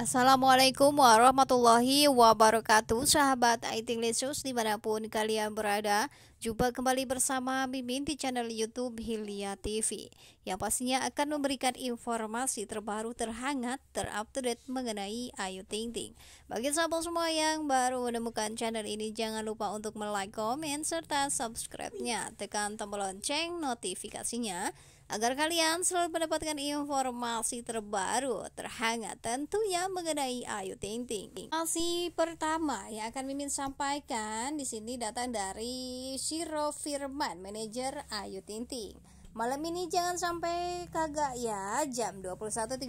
Assalamualaikum warahmatullahi wabarakatuh Sahabat IT Lesus dimanapun kalian berada Jumpa kembali bersama Mimin di channel Youtube Hilya TV Yang pastinya akan memberikan informasi terbaru terhangat terupdate mengenai Ayu Ting Ting Bagi sahabat semua yang baru menemukan channel ini Jangan lupa untuk like, komen, serta subscribe-nya Tekan tombol lonceng notifikasinya agar kalian selalu mendapatkan informasi terbaru, terhangat tentunya mengenai Ayu Ting Ting. Informasi pertama yang akan Mimin sampaikan di sini datang dari Shiro Firman, manajer Ayu Ting Ting. Malam ini jangan sampai kagak ya, jam 21.30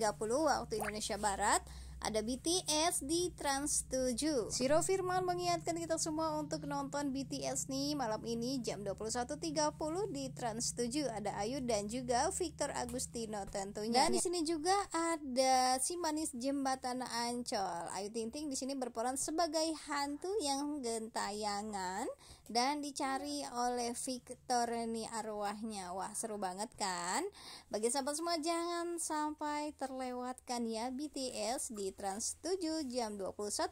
waktu Indonesia Barat ada BTS di Trans 7. Siro Firman mengingatkan kita semua untuk nonton BTS nih malam ini jam 21.30 di Trans 7. Ada Ayu dan juga Victor Agustino tentunya. Dan di sini juga ada si manis jembatan Ancol. Ayu Ting Ting di sini berperan sebagai hantu yang gentayangan dan dicari oleh Victor ini arwahnya. Wah, seru banget kan? Bagi sahabat semua jangan sampai terlewatkan ya BTS di Trans 7 jam 21.30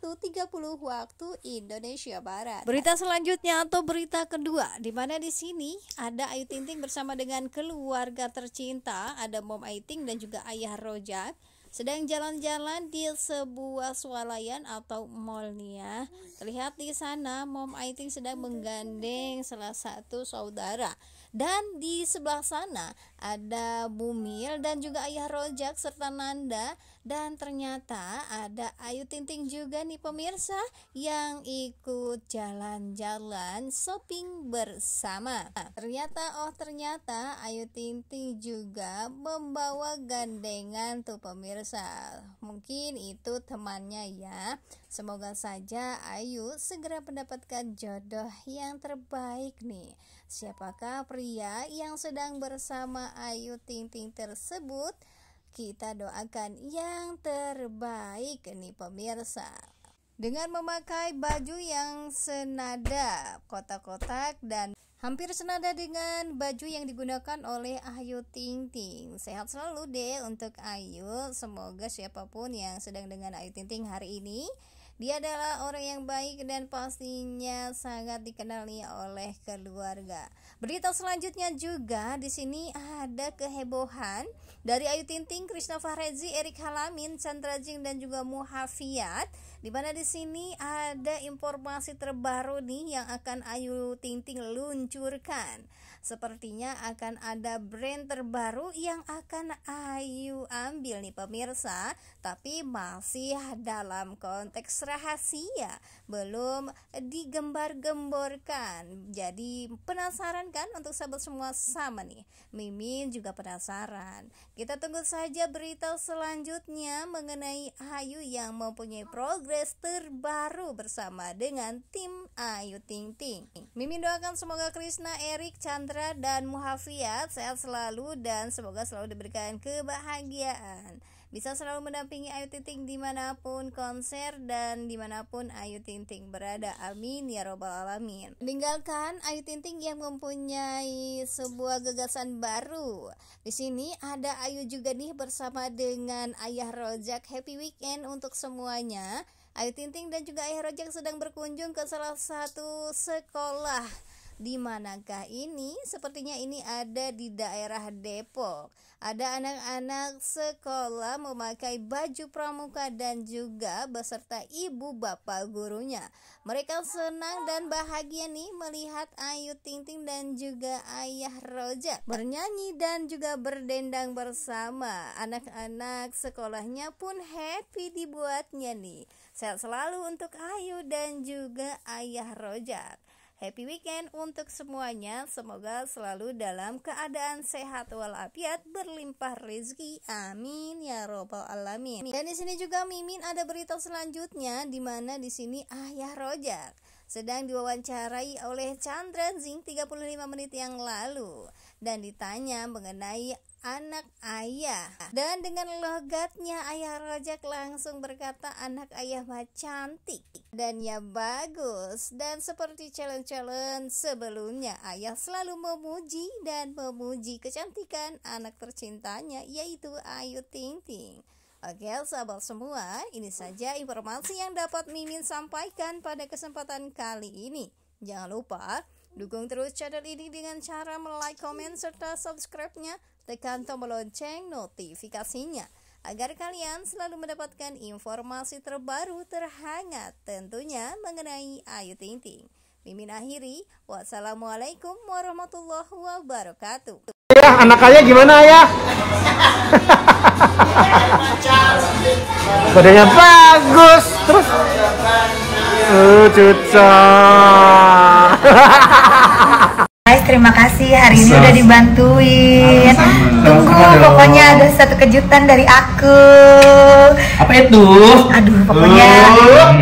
waktu Indonesia Barat. Berita selanjutnya atau berita kedua, di mana di sini ada Ayu Ting Ting bersama dengan keluarga tercinta, ada Mom Ayu Ting dan juga Ayah Rojak sedang jalan-jalan di sebuah swalayan atau mall nih ya. Terlihat di sana Mom Aiting sedang menggandeng salah satu saudara. Dan di sebelah sana ada Bumil dan juga Ayah Rojak serta Nanda dan ternyata ada Ayu Ting Ting juga nih pemirsa yang ikut jalan-jalan shopping bersama. ternyata oh ternyata Ayu Ting Ting juga membawa gandengan tuh pemirsa. Mungkin itu temannya ya. Semoga saja Ayu segera mendapatkan jodoh yang terbaik nih. Siapakah pria yang sedang bersama Ayu Ting Ting tersebut? kita doakan yang terbaik nih pemirsa dengan memakai baju yang senada kotak-kotak dan hampir senada dengan baju yang digunakan oleh Ayu Ting Ting. Sehat selalu deh untuk Ayu. Semoga siapapun yang sedang dengan Ayu Ting Ting hari ini dia adalah orang yang baik dan pastinya sangat dikenali oleh keluarga. Berita selanjutnya juga di sini ada kehebohan dari Ayu Tinting, Krishna Fahrezi, Erik Halamin, Chandra Jing dan juga Muhafiat. Di mana di sini ada informasi terbaru nih yang akan Ayu Tinting luncurkan. Sepertinya akan ada brand terbaru yang akan Ayu ambil nih pemirsa, tapi masih dalam konteks rahasia, belum digembar-gemborkan. Jadi penasaran kan untuk sahabat semua sama nih. Mimin juga penasaran. Kita tunggu saja berita selanjutnya mengenai Ayu yang mempunyai progres terbaru bersama dengan tim Ayu Ting Ting. Mimin doakan semoga Krishna, Erik, Chandra, dan Muhafiat sehat selalu dan semoga selalu diberikan kebahagiaan. Bisa selalu mendampingi Ayu Ting dimanapun konser dan dimanapun Ayu Ting berada. Amin ya robbal alamin. Tinggalkan Ayu Ting yang mempunyai sebuah gagasan baru. Di sini ada Ayu juga nih bersama dengan Ayah Rojak. Happy weekend untuk semuanya. Ayu Ting dan juga Ayah Rojak sedang berkunjung ke salah satu sekolah di manakah ini? Sepertinya ini ada di daerah Depok. Ada anak-anak sekolah memakai baju pramuka dan juga beserta ibu bapak gurunya. Mereka senang dan bahagia nih melihat Ayu Ting Ting dan juga Ayah Roja bernyanyi dan juga berdendang bersama. Anak-anak sekolahnya pun happy dibuatnya nih. Sehat selalu untuk Ayu dan juga Ayah Rojak. Happy weekend untuk semuanya. Semoga selalu dalam keadaan sehat walafiat, berlimpah rezeki. Amin ya robbal alamin. Dan di sini juga Mimin ada berita selanjutnya di mana di sini Ayah Rojak sedang diwawancarai oleh Chandra Zing 35 menit yang lalu dan ditanya mengenai anak ayah dan dengan logatnya ayah rojak langsung berkata anak ayah mah cantik dan ya bagus dan seperti calon-calon sebelumnya ayah selalu memuji dan memuji kecantikan anak tercintanya yaitu Ayu Ting Ting Oke, sahabat semua, ini saja informasi yang dapat Mimin sampaikan pada kesempatan kali ini. Jangan lupa dukung terus channel ini dengan cara like, komen, serta subscribe-nya. Tekan tombol lonceng notifikasinya agar kalian selalu mendapatkan informasi terbaru terhangat tentunya mengenai Ayu Ting Ting. Mimin akhiri, wassalamualaikum warahmatullahi wabarakatuh. Ya, anak ayah gimana ayah? badannya bagus terus lucu eh, guys terima kasih hari ini udah dibantuin tunggu pokoknya ada satu kejutan dari aku apa itu aduh pokoknya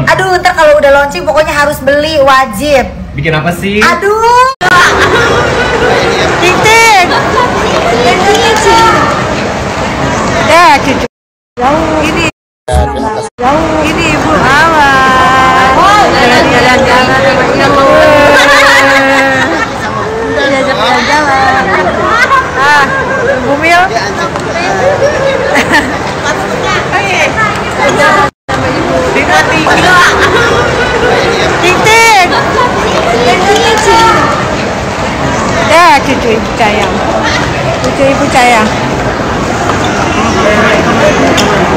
aduh ntar kalau udah launching pokoknya harus beli wajib bikin apa sih aduh cucu. Jauh ini. Jauh ini Ibu awas. jalan jalan-jalan jalan-jalan. Ah, Ya, cucu Ibu Cayang. Cucu Ibu Cayang.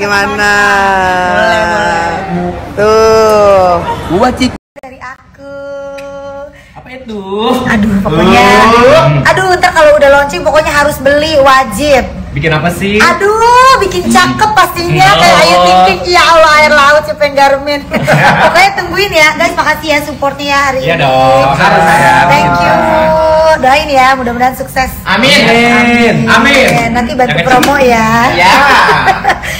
gimana? Boleh, Tuh. Buah cik dari aku. Apa itu? Aduh, pokoknya. Uh. Aduh, ntar kalau udah launching pokoknya harus beli wajib. Bikin apa sih? Aduh, bikin cakep pastinya oh. kayak Ayu Ting Ya Allah, air laut siapa yang garmin. pokoknya tungguin ya, guys. Makasih ya supportnya hari iya ini. Iya dong, harus ya. Thank you. Doain ya, mudah-mudahan sukses. Amin. Amin. Amin. Amin. Nanti bantu Amin. promo ya. Ya.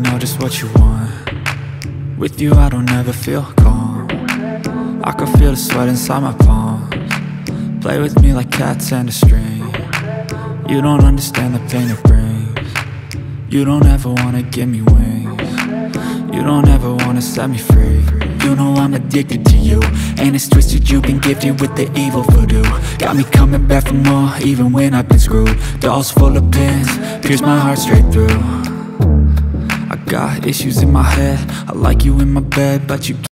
just what you want With you I don't ever feel calm I can feel the sweat inside my palms Play with me like cats and a string You don't understand the pain it brings You don't ever wanna give me wings You don't ever wanna set me free you know I'm addicted to you And it's twisted, you've been gifted with the evil voodoo Got me coming back for more, even when I've been screwed Dolls full of pins, pierce my heart straight through Got issues in my head I like you in my bed, but you